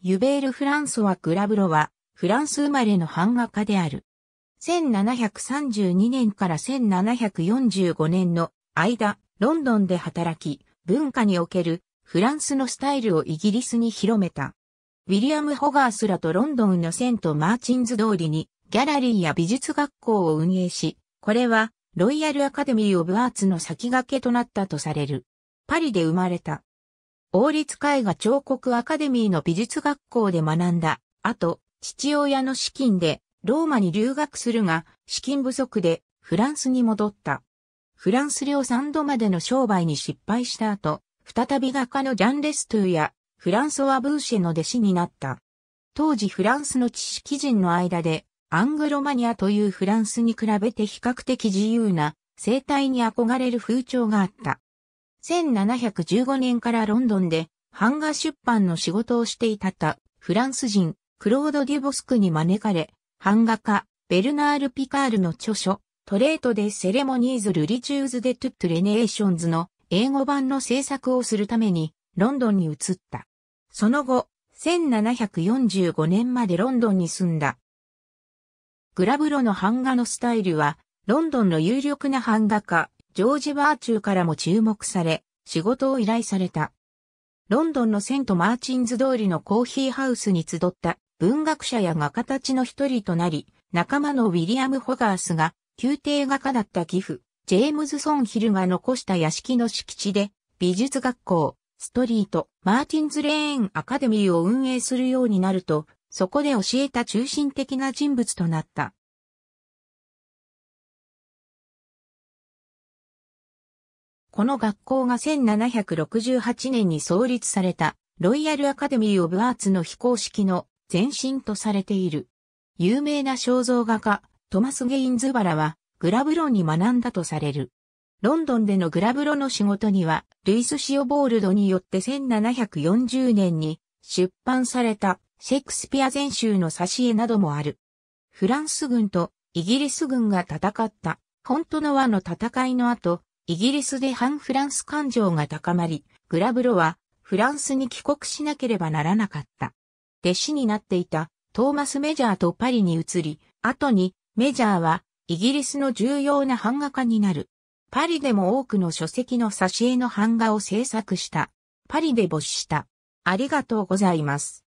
ユベール・フランソワ・グラブロは、フランス生まれの版画家である。1732年から1745年の間、ロンドンで働き、文化におけるフランスのスタイルをイギリスに広めた。ウィリアム・ホガースらとロンドンのセント・マーチンズ通りにギャラリーや美術学校を運営し、これはロイヤル・アカデミー・オブ・アーツの先駆けとなったとされる。パリで生まれた。王立絵画彫刻アカデミーの美術学校で学んだ。あと、父親の資金でローマに留学するが、資金不足でフランスに戻った。フランス領3度までの商売に失敗した後、再び画家のジャン・レストゥやフランソワ・ブーシェの弟子になった。当時フランスの知識人の間で、アングロマニアというフランスに比べて比較的自由な生態に憧れる風潮があった。1715年からロンドンで版画出版の仕事をしていたた、フランス人、クロード・デュボスクに招かれ、版画家、ベルナール・ピカールの著書、トレートでセレモニーズ・ルリチューズ・デ・トゥット・レネーションズの英語版の制作をするために、ロンドンに移った。その後、1745年までロンドンに住んだ。グラブロの版画のスタイルは、ロンドンの有力な版画家、ジョージ・バーチューからも注目され、仕事を依頼された。ロンドンのセント・マーチンズ通りのコーヒーハウスに集った文学者や画家たちの一人となり、仲間のウィリアム・ホガースが宮廷画家だった義父、ジェームズ・ソン・ヒルが残した屋敷の敷地で、美術学校、ストリート、マーティンズ・レーン・アカデミーを運営するようになると、そこで教えた中心的な人物となった。この学校が1768年に創立されたロイヤルアカデミー・オブ・アーツの非公式の前身とされている。有名な肖像画家、トマス・ゲインズバラはグラブロに学んだとされる。ロンドンでのグラブロの仕事には、ルイス・シオボールドによって1740年に出版されたシェイクスピア全集の挿絵などもある。フランス軍とイギリス軍が戦った、本当の和の戦いの後、イギリスで反フランス感情が高まり、グラブロはフランスに帰国しなければならなかった。弟子になっていたトーマス・メジャーとパリに移り、後にメジャーはイギリスの重要な版画家になる。パリでも多くの書籍の挿絵の版画を制作した。パリで没した。ありがとうございます。